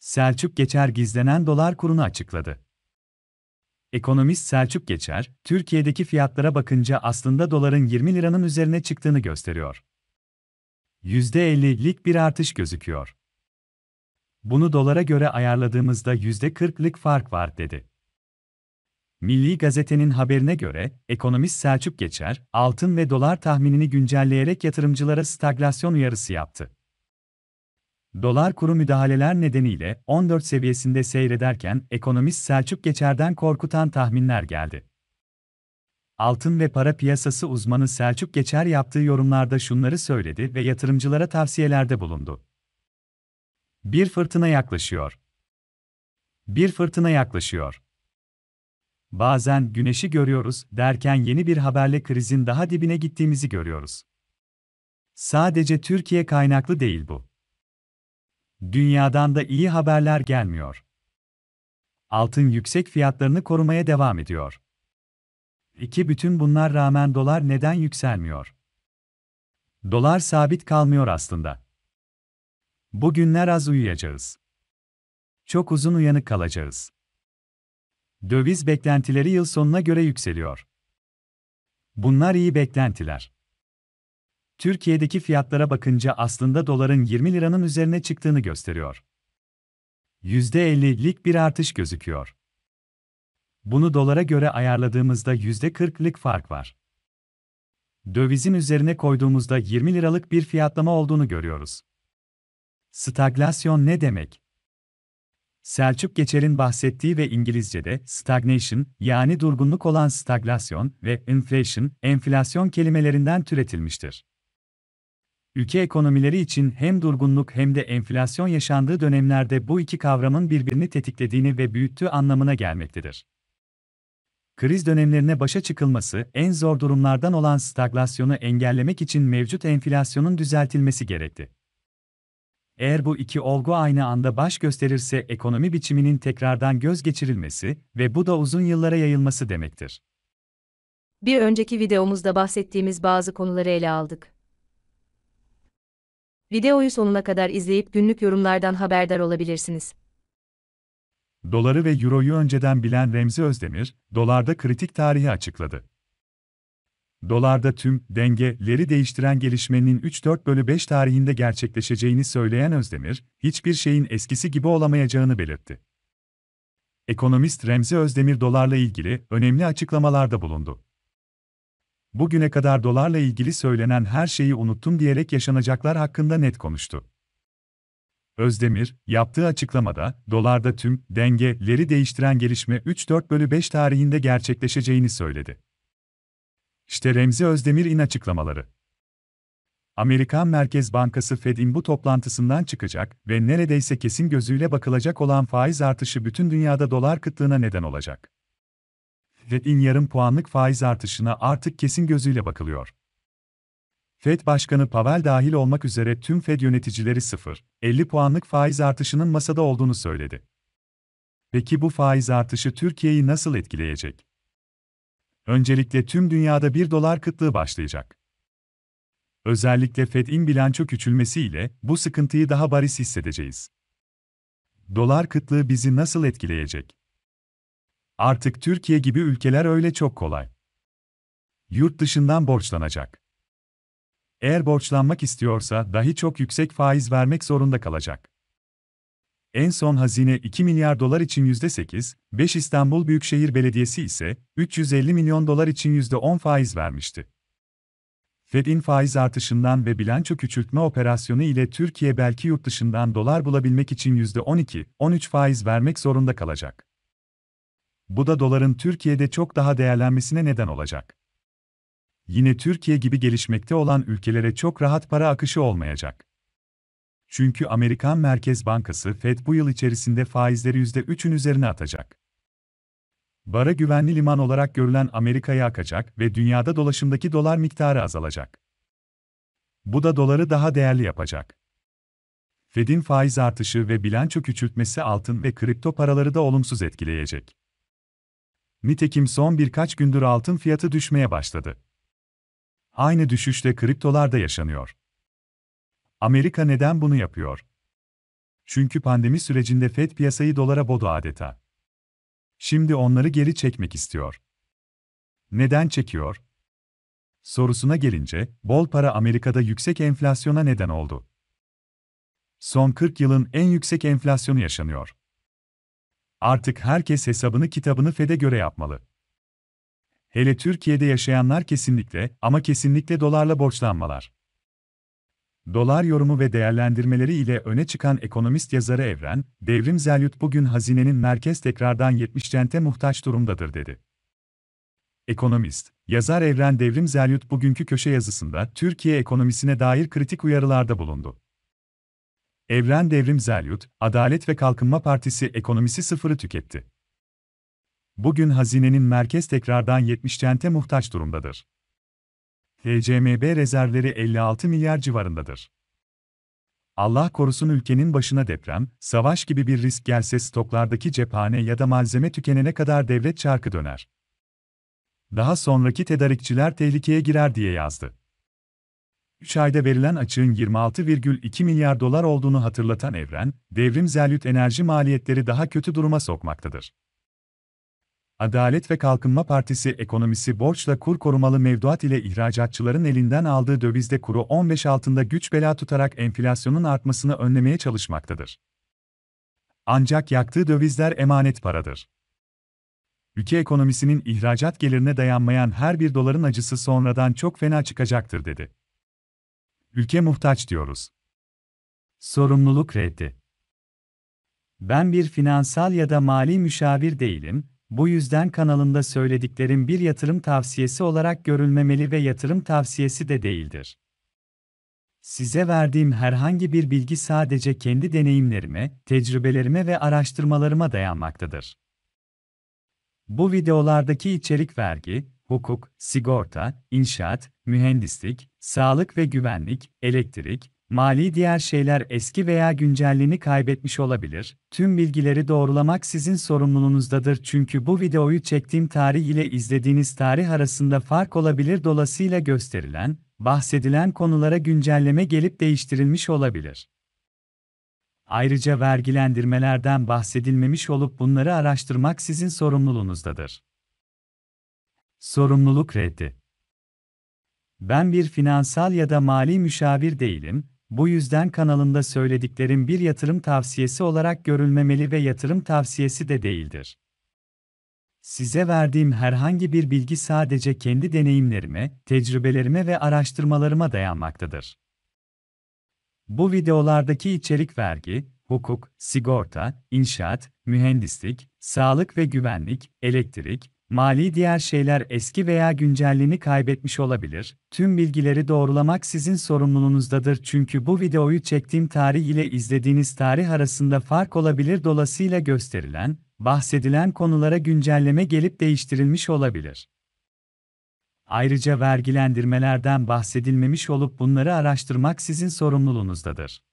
Selçuk Geçer gizlenen dolar kurunu açıkladı. Ekonomist Selçuk Geçer, Türkiye'deki fiyatlara bakınca aslında doların 20 liranın üzerine çıktığını gösteriyor. %50'lik bir artış gözüküyor. Bunu dolara göre ayarladığımızda %40'lık fark var dedi. Milli Gazete'nin haberine göre, ekonomist Selçuk Geçer, altın ve dolar tahminini güncelleyerek yatırımcılara staglasyon uyarısı yaptı. Dolar kuru müdahaleler nedeniyle 14 seviyesinde seyrederken ekonomist Selçuk Geçer'den korkutan tahminler geldi. Altın ve para piyasası uzmanı Selçuk Geçer yaptığı yorumlarda şunları söyledi ve yatırımcılara tavsiyelerde bulundu. Bir fırtına yaklaşıyor. Bir fırtına yaklaşıyor. Bazen güneşi görüyoruz derken yeni bir haberle krizin daha dibine gittiğimizi görüyoruz. Sadece Türkiye kaynaklı değil bu. Dünyadan da iyi haberler gelmiyor. Altın yüksek fiyatlarını korumaya devam ediyor. İki bütün bunlar rağmen dolar neden yükselmiyor? Dolar sabit kalmıyor aslında. Bugünler az uyuyacağız. Çok uzun uyanık kalacağız. Döviz beklentileri yıl sonuna göre yükseliyor. Bunlar iyi beklentiler. Türkiye'deki fiyatlara bakınca aslında doların 20 liranın üzerine çıktığını gösteriyor. %50'lik bir artış gözüküyor. Bunu dolara göre ayarladığımızda %40'lık fark var. Dövizin üzerine koyduğumuzda 20 liralık bir fiyatlama olduğunu görüyoruz. Staglasyon ne demek? Selçuk Geçer'in bahsettiği ve İngilizce'de stagnation yani durgunluk olan stagnasyon ve inflation, enflasyon kelimelerinden türetilmiştir ülke ekonomileri için hem durgunluk hem de enflasyon yaşandığı dönemlerde bu iki kavramın birbirini tetiklediğini ve büyüttüğü anlamına gelmektedir. Kriz dönemlerine başa çıkılması, en zor durumlardan olan stagnasyonu engellemek için mevcut enflasyonun düzeltilmesi gerekti. Eğer bu iki olgu aynı anda baş gösterirse ekonomi biçiminin tekrardan göz geçirilmesi ve bu da uzun yıllara yayılması demektir. Bir önceki videomuzda bahsettiğimiz bazı konuları ele aldık. Videoyu sonuna kadar izleyip günlük yorumlardan haberdar olabilirsiniz. Doları ve Euro'yu önceden bilen Remzi Özdemir, dolarda kritik tarihi açıkladı. Dolarda tüm dengeleri değiştiren gelişmenin 3-4 bölü 5 tarihinde gerçekleşeceğini söyleyen Özdemir, hiçbir şeyin eskisi gibi olamayacağını belirtti. Ekonomist Remzi Özdemir dolarla ilgili önemli açıklamalarda bulundu bugüne kadar dolarla ilgili söylenen her şeyi unuttum diyerek yaşanacaklar hakkında net konuştu. Özdemir, yaptığı açıklamada, dolarda tüm dengeleri değiştiren gelişme 3-4 bölü 5 tarihinde gerçekleşeceğini söyledi. İşte Remzi Özdemir'in açıklamaları. Amerikan Merkez Bankası Fed'in bu toplantısından çıkacak ve neredeyse kesin gözüyle bakılacak olan faiz artışı bütün dünyada dolar kıtlığına neden olacak. FED'in yarım puanlık faiz artışına artık kesin gözüyle bakılıyor. FED Başkanı Pavel dahil olmak üzere tüm FED yöneticileri 50 puanlık faiz artışının masada olduğunu söyledi. Peki bu faiz artışı Türkiye'yi nasıl etkileyecek? Öncelikle tüm dünyada 1 dolar kıtlığı başlayacak. Özellikle FED'in bilanço küçülmesiyle bu sıkıntıyı daha bariz hissedeceğiz. Dolar kıtlığı bizi nasıl etkileyecek? Artık Türkiye gibi ülkeler öyle çok kolay. Yurt dışından borçlanacak. Eğer borçlanmak istiyorsa dahi çok yüksek faiz vermek zorunda kalacak. En son hazine 2 milyar dolar için %8, 5 İstanbul Büyükşehir Belediyesi ise 350 milyon dolar için %10 faiz vermişti. Fed'in faiz artışından ve bilanço küçültme operasyonu ile Türkiye belki yurt dışından dolar bulabilmek için %12, 13 faiz vermek zorunda kalacak. Bu da doların Türkiye'de çok daha değerlenmesine neden olacak. Yine Türkiye gibi gelişmekte olan ülkelere çok rahat para akışı olmayacak. Çünkü Amerikan Merkez Bankası Fed bu yıl içerisinde faizleri %3'ün üzerine atacak. Bara güvenli liman olarak görülen Amerika'ya akacak ve dünyada dolaşımdaki dolar miktarı azalacak. Bu da doları daha değerli yapacak. Fed'in faiz artışı ve bilanço küçültmesi altın ve kripto paraları da olumsuz etkileyecek. Nitekim son birkaç gündür altın fiyatı düşmeye başladı. Aynı düşüş de kriptolarda yaşanıyor. Amerika neden bunu yapıyor? Çünkü pandemi sürecinde Fed piyasayı dolara bodu adeta. Şimdi onları geri çekmek istiyor. Neden çekiyor? Sorusuna gelince, bol para Amerika'da yüksek enflasyona neden oldu. Son 40 yılın en yüksek enflasyonu yaşanıyor. Artık herkes hesabını kitabını FED'e göre yapmalı. Hele Türkiye'de yaşayanlar kesinlikle ama kesinlikle dolarla borçlanmalar. Dolar yorumu ve değerlendirmeleri ile öne çıkan ekonomist yazarı Evren, Devrim Zelyut bugün hazinenin merkez tekrardan 70 cente muhtaç durumdadır dedi. Ekonomist, yazar Evren Devrim Zelyut bugünkü köşe yazısında Türkiye ekonomisine dair kritik uyarılarda bulundu. Evren Devrim Zelyut, Adalet ve Kalkınma Partisi ekonomisi sıfırı tüketti. Bugün hazinenin merkez tekrardan 70 cente muhtaç durumdadır. TCMB rezervleri 56 milyar civarındadır. Allah korusun ülkenin başına deprem, savaş gibi bir risk gelse stoklardaki cephane ya da malzeme tükenene kadar devlet çarkı döner. Daha sonraki tedarikçiler tehlikeye girer diye yazdı. 3 ayda verilen açığın 26,2 milyar dolar olduğunu hatırlatan Evren, devrim zelüt enerji maliyetleri daha kötü duruma sokmaktadır. Adalet ve Kalkınma Partisi ekonomisi borçla kur korumalı mevduat ile ihracatçıların elinden aldığı dövizde kuru 15 altında güç bela tutarak enflasyonun artmasını önlemeye çalışmaktadır. Ancak yaktığı dövizler emanet paradır. Ülke ekonomisinin ihracat gelirine dayanmayan her bir doların acısı sonradan çok fena çıkacaktır dedi. Ülke muhtaç diyoruz. Sorumluluk reddi. Ben bir finansal ya da mali müşavir değilim, bu yüzden kanalımda söylediklerim bir yatırım tavsiyesi olarak görülmemeli ve yatırım tavsiyesi de değildir. Size verdiğim herhangi bir bilgi sadece kendi deneyimlerime, tecrübelerime ve araştırmalarıma dayanmaktadır. Bu videolardaki içerik vergi, hukuk, sigorta, inşaat, mühendislik, sağlık ve güvenlik, elektrik, mali diğer şeyler eski veya güncelliğini kaybetmiş olabilir. Tüm bilgileri doğrulamak sizin sorumluluğunuzdadır çünkü bu videoyu çektiğim tarih ile izlediğiniz tarih arasında fark olabilir dolayısıyla gösterilen, bahsedilen konulara güncelleme gelip değiştirilmiş olabilir. Ayrıca vergilendirmelerden bahsedilmemiş olup bunları araştırmak sizin sorumluluğunuzdadır. Sorumluluk reddi. Ben bir finansal ya da mali müşavir değilim, bu yüzden kanalında söylediklerim bir yatırım tavsiyesi olarak görülmemeli ve yatırım tavsiyesi de değildir. Size verdiğim herhangi bir bilgi sadece kendi deneyimlerime, tecrübelerime ve araştırmalarıma dayanmaktadır. Bu videolardaki içerik vergi, hukuk, sigorta, inşaat, mühendislik, sağlık ve güvenlik, elektrik, Mali diğer şeyler eski veya güncelliğini kaybetmiş olabilir. Tüm bilgileri doğrulamak sizin sorumluluğunuzdadır çünkü bu videoyu çektiğim tarih ile izlediğiniz tarih arasında fark olabilir Dolayısıyla gösterilen, bahsedilen konulara güncelleme gelip değiştirilmiş olabilir. Ayrıca vergilendirmelerden bahsedilmemiş olup bunları araştırmak sizin sorumluluğunuzdadır.